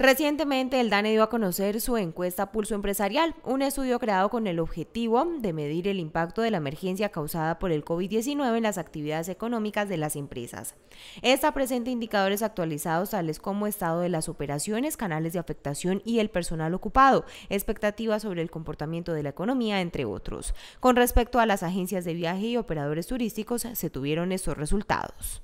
Recientemente, el DANE dio a conocer su encuesta Pulso Empresarial, un estudio creado con el objetivo de medir el impacto de la emergencia causada por el COVID-19 en las actividades económicas de las empresas. Esta presenta indicadores actualizados tales como estado de las operaciones, canales de afectación y el personal ocupado, expectativas sobre el comportamiento de la economía, entre otros. Con respecto a las agencias de viaje y operadores turísticos, se tuvieron estos resultados.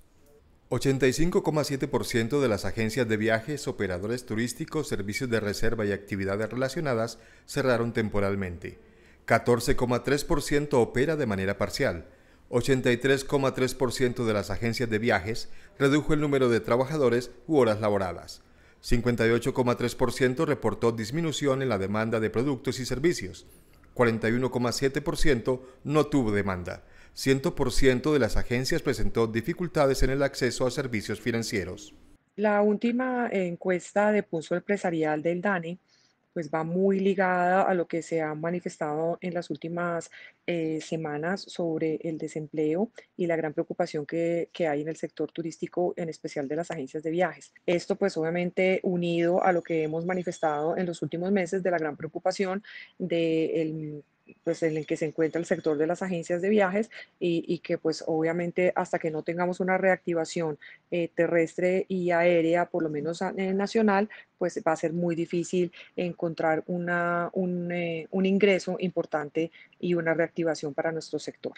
85,7% de las agencias de viajes, operadores turísticos, servicios de reserva y actividades relacionadas cerraron temporalmente. 14,3% opera de manera parcial. 83,3% de las agencias de viajes redujo el número de trabajadores u horas laboradas. 58,3% reportó disminución en la demanda de productos y servicios. 41,7% no tuvo demanda. 100% de las agencias presentó dificultades en el acceso a servicios financieros. La última encuesta de pulso empresarial del DANE pues va muy ligada a lo que se ha manifestado en las últimas eh, semanas sobre el desempleo y la gran preocupación que, hay en el sector turístico, en especial de las agencias de viajes. Esto pues obviamente unido a lo que hemos manifestado en los últimos meses de la gran preocupación del de pues, en el que se encuentra el sector de las agencias de viajes y, que pues obviamente hasta que no tengamos una reactivación eh, terrestre y aérea, por lo menos eh, nacional, pues va a ser muy difícil encontrar una, un eh, ingreso importante y una reactivación para nuestro sector.